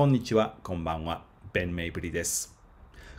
こんにちは、こんばんは。ベン・メイブリです。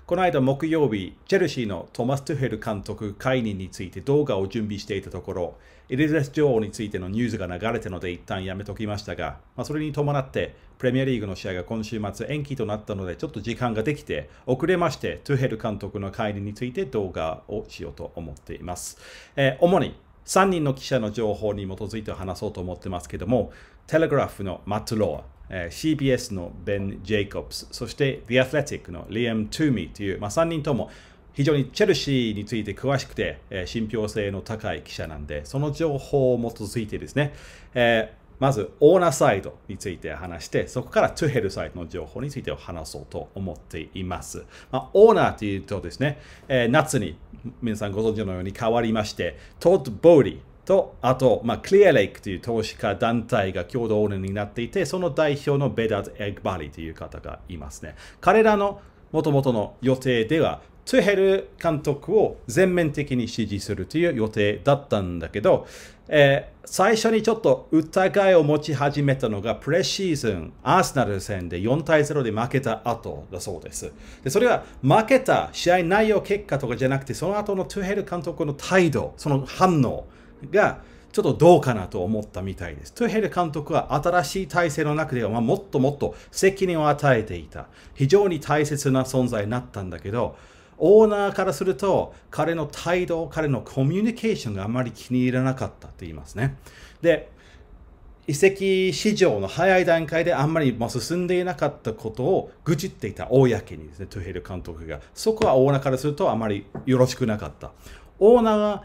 この間木曜日、チェルシーのトマス・トゥヘル監督解任について動画を準備していたところ、エリザベス女王についてのニュースが流れたので一旦やめときましたが、まあ、それに伴ってプレミアリーグの試合が今週末延期となったのでちょっと時間ができて遅れましてトゥヘル監督の解任について動画をしようと思っています。えー、主に3人の記者の情報に基づいて話そうと思ってますけども、テレグラフのマット・ロー、え CBS のベン・ジェイコブス、そして The Athletic のリアム・トゥーミーという、まあ、3人とも非常にチェルシーについて詳しくて、えー、信憑性の高い記者なんで、その情報を基づいてですね、えーまずオーナーサイドについて話して、そこからトゥヘルサイドの情報についてを話そうと思っています。まあ、オーナーというとですね、えー、夏に皆さんご存知のように変わりまして、トッド・ボーリー、と、あと、まあ、クリアレイクという投資家団体が共同オーナーになっていて、その代表のベダーズ・エッグバリーという方がいますね。彼らのもともとの予定では、トゥヘル監督を全面的に支持するという予定だったんだけど、えー、最初にちょっと疑いを持ち始めたのがプレシーズンアーセナル戦で4対0で負けた後だそうですでそれは負けた試合内容結果とかじゃなくてその後のトゥヘル監督の態度その反応がちょっとどうかなと思ったみたいです。トゥヘル監督は新しい体制の中では、まもっともっと責任を与えていた。非常に大切な存在になったんだけど、オーナーからすると彼の態度、彼のコミュニケーションがあまり気に入らなかったと言いますね。で、移籍市場の早い段階であんまり進んでいなかったことを愚痴っていた公にですね、トゥヘル監督が。そこはオーナーからするとあまりよろしくなかった。オーナーが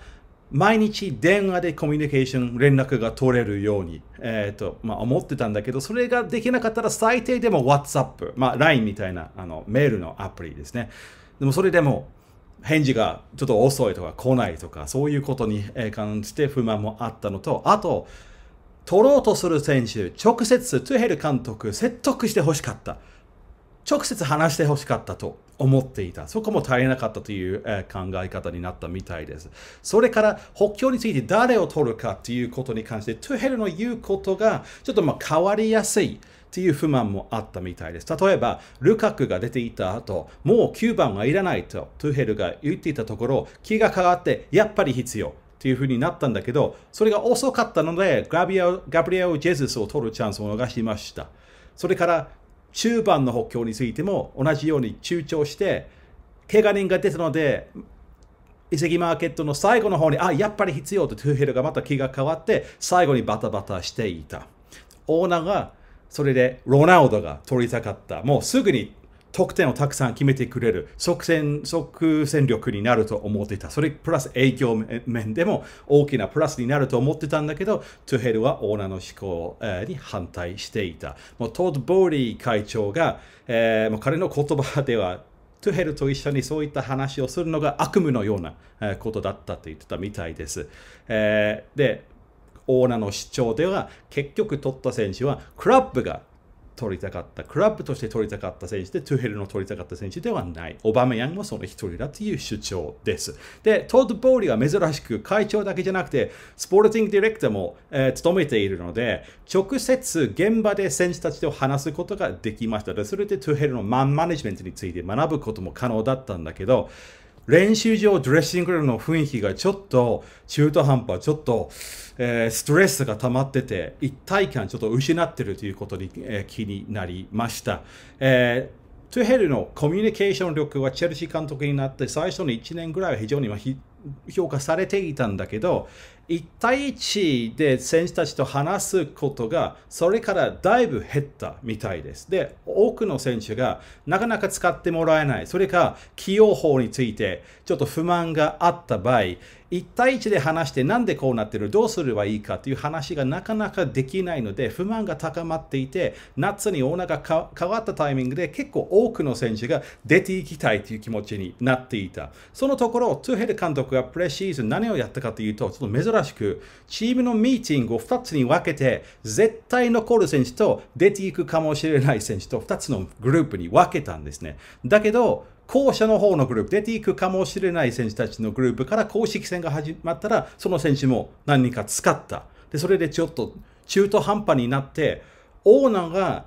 毎日電話でコミュニケーション、連絡が取れるように、えーとまあ、思ってたんだけど、それができなかったら最低でも WhatsApp、まあ、LINE みたいなあのメールのアプリですね。でもそれでも返事がちょっと遅いとか来ないとか、そういうことに関して不満もあったのと、あと、取ろうとする選手、直接トゥヘル監督、説得してほしかった。直接話してほしかったと思っていた。そこも足りなかったという、え考え方になったみたいです。それから、補強について誰を取るかということに関して、トゥヘルの言うことが、ちょっとまあ変わりやすい。っていう不満もあったみたいです。例えば、ルカクが出ていた後、もう9番はいらないと、トゥヘルが言っていたところ、気が変わって、やっぱり必要。っていう風になったんだけど、それが遅かったので、ガブリエル・ジェズスを取るチャンスを逃しました。それから、中盤の補強についても同じように躊躇して、怪我人が出たので、移籍マーケットの最後の方に、あ、やっぱり必要とトゥーヘルがまた気が変わって、最後にバタバタしていた。オーナーが、それでロナウドが取りたかった。もうすぐに得点をたくさん決めてくれる即戦即戦力になると思っていたそれプラス影響面でも大きなプラスになると思ってたんだけどトゥヘルはオーナーの思考に反対していたもうトード・ボーリー会長が、えー、もう彼の言葉ではトゥヘルと一緒にそういった話をするのが悪夢のようなことだったと言ってたみたいです。えー、で、オーナーの主張では結局取った選手はクラップが取りたかった、クラブとして取りたかった選手で、トゥヘルの取りたかった選手ではない。オバメヤンもその一人だという主張です。で、トッド・ボーリーは珍しく会長だけじゃなくて、スポルティングディレクターも、えー、務めているので、直接現場で選手たちと話すことができました。で、それでトゥヘルのマンマネジメントについて学ぶことも可能だったんだけど、練習場ドレッシングルの雰囲気がちょっと中途半端、ちょっと、えー、ストレスが溜まってて、一体感ちょっと失ってるということに、えー、気になりました。えートゥヘルのコミュニケーション力はチェルシー監督になって最初の1年ぐらいは非常に評価されていたんだけど、1対1で選手たちと話すことが、それからだいぶ減ったみたいです。で、多くの選手がなかなか使ってもらえない、それか起用法についてちょっと不満があった場合、1対1で話してなんでこうなってる、どうすればいいかという話がなかなかできないので、不満が高まっていて、夏にオーナーが変わったタイミングで結構多くの選手が出ていきたいという気持ちになっていた。そのところ、トゥヘル監督がプレシーズン何をやったかというと、ちょっと珍しく、チームのミーティングを2つに分けて、絶対残る選手と出ていくかもしれない選手と2つのグループに分けたんですね。だけど、後者の方のグループ、出ていくかもしれない選手たちのグループから公式戦が始まったら、その選手も何人か使った。で、それでちょっと中途半端になって、オーナーが、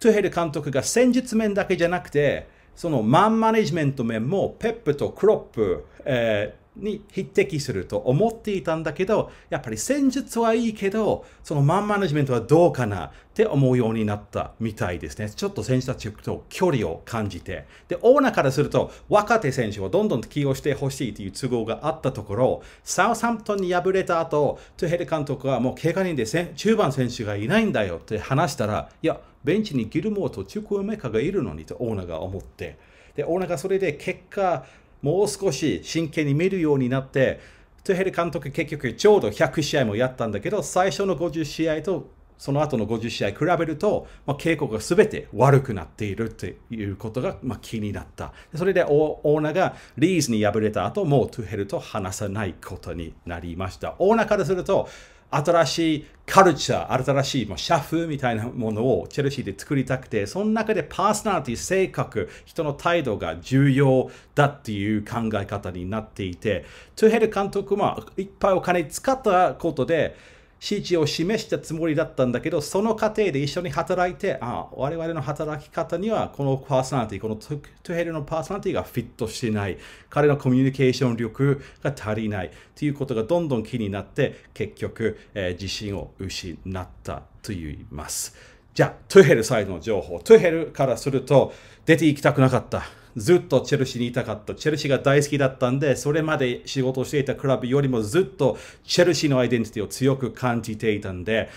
トゥヘル監督が戦術面だけじゃなくて、そのマンマネジメント面もペップとクロップ、えに匹敵すると思っていたんだけど、やっぱり戦術はいいけど、そのマンマネジメントはどうかなって思うようになったみたいですね。ちょっと選手たちと距離を感じて。で、オーナーからすると、若手選手をどんどん起用してほしいという都合があったところ、サウサンプトンに敗れた後、トゥヘル監督はもう怪我人で中盤選手がいないんだよって話したら、いや、ベンチにギルモーとチュクウメカがいるのにとオーナーが思って。で、オーナーがそれで結果、もう少し真剣に見るようになって、トゥヘル監督結局ちょうど100試合もやったんだけど、最初の50試合とその後の50試合比べると、まあ、傾向が全て悪くなっているということが、まあ、気になった。それでオーナーがリーズに敗れた後、もうトゥヘルと話さないことになりました。オーナーからすると、新しいカルチャー、新しいもう社風みたいなものをチェルシーで作りたくて、その中でパーソナリティ、性格、人の態度が重要だっていう考え方になっていて、トゥヘル監督もいっぱいお金使ったことで、指示を示したつもりだったんだけど、その過程で一緒に働いて、あ我々の働き方にはこのパーソナリティ、このトゥヘルのパーソナリティがフィットしてない、彼のコミュニケーション力が足りないということがどんどん気になって、結局、えー、自信を失ったと言います。じゃあ、トゥヘルサイドの情報。トゥヘルからすると、出て行きたくなかった。ずっとチェルシーにいたかった。チェルシーが大好きだったんで、それまで仕事をしていたクラブよりもずっとチェルシーのアイデンティティを強く感じていたんで、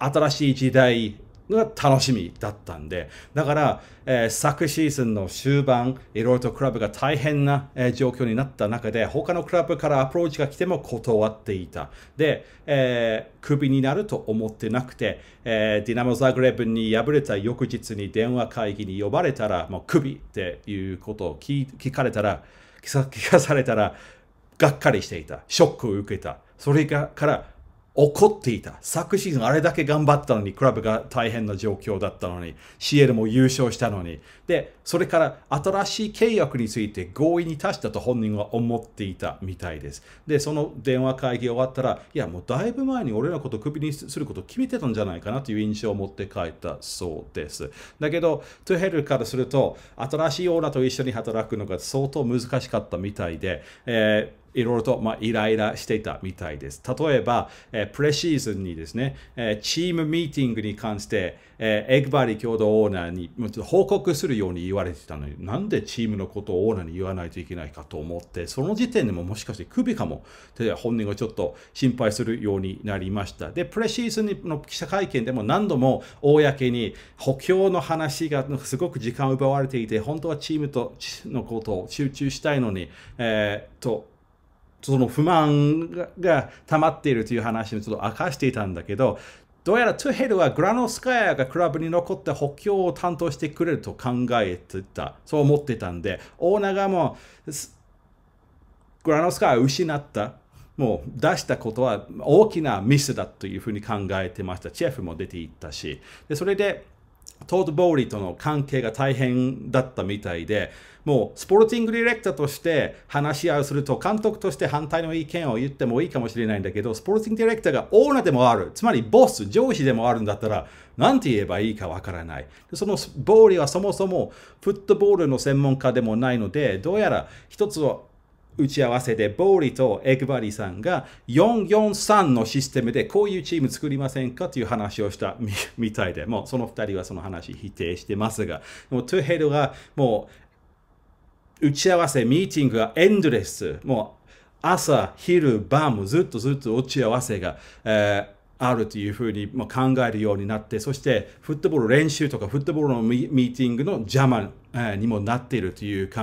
新しい時代、が楽しみだったんで、だから、えー、昨シーズンの終盤、いろいろとクラブが大変な、えー、状況になった中で、他のクラブからアプローチが来ても断っていた。で、えー、クビになると思ってなくて、えー、ディナモ・ザグレブに敗れた翌日に電話会議に呼ばれたら、もうクビっていうことを聞かれたら、聞かされたら、がっかりしていた。ショックを受けた。それがから、怒っていた。昨シーズンあれだけ頑張ったのに、クラブが大変な状況だったのに、CL も優勝したのに。で、それから新しい契約について合意に達したと本人は思っていたみたいです。で、その電話会議終わったら、いや、もうだいぶ前に俺らのことクビにすることを決めてたんじゃないかなという印象を持って帰ったそうです。だけど、トゥヘルからすると、新しいオーナーと一緒に働くのが相当難しかったみたいで、えーいろいろと、まあ、イライラしていたみたいです。例えば、えー、プレシーズンにですね、えー、チームミーティングに関して、えー、エグバリ共同オーナーに報告するように言われてたのに、なんでチームのことをオーナーに言わないといけないかと思って、その時点でももしかして首かも、て本人がちょっと心配するようになりました。で、プレシーズンの記者会見でも何度も公に補強の話がすごく時間を奪われていて、本当はチームとのことを集中したいのに、えー、と、その不満が溜まっているという話をちょっと明かしていたんだけど、どうやらトゥヘルはグラノスカヤがクラブに残って補強を担当してくれると考えてた、そう思ってたんで、オーナーがもう、グラノスカヤを失った、もう出したことは大きなミスだというふうに考えてました。チェフも出ていったし、でそれで、トート・ボーリーとの関係が大変だったみたいで、もうスポルティングディレクターとして話し合いをすると、監督として反対の意見を言ってもいいかもしれないんだけど、スポルティングディレクターがオーナーでもある、つまりボス、上司でもあるんだったら、何て言えばいいかわからない。そのボーリーはそもそもフットボールの専門家でもないので、どうやら一つは打ち合わせで、ボーリとエグバリさんが443のシステムでこういうチーム作りませんかという話をしたみたいで、もうその2人はその話否定してますが、もうトゥヘルがもう打ち合わせ、ミーティングがエンドレス、もう朝、昼、晩もずっとずっと打ち合わせが、えーあるというふうに考えるようになってそしてフットボール練習とかフットボールのミーティングの邪魔にもなっているという考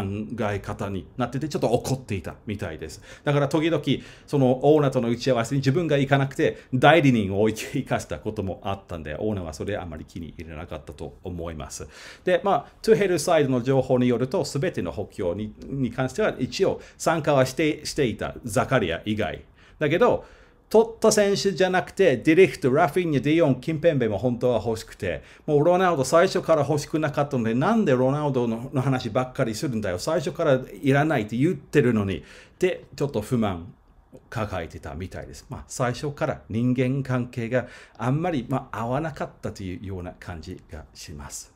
え方になっててちょっと怒っていたみたいですだから時々そのオーナーとの打ち合わせに自分が行かなくて代理人を行かせたこともあったんでオーナーはそれあまり気に入れなかったと思いますでまあトゥヘルサイドの情報によるとすべての補強に関しては一応参加はしてしていたザカリア以外だけど取った選手じゃなくて、ディレクト、ラフィンニディオン、キンペンベも本当は欲しくて、もうロナウド最初から欲しくなかったので、なんでロナウドの話ばっかりするんだよ。最初からいらないって言ってるのに。で、ちょっと不満抱えてたみたいです。まあ、最初から人間関係があんまり、まあ、合わなかったというような感じがします。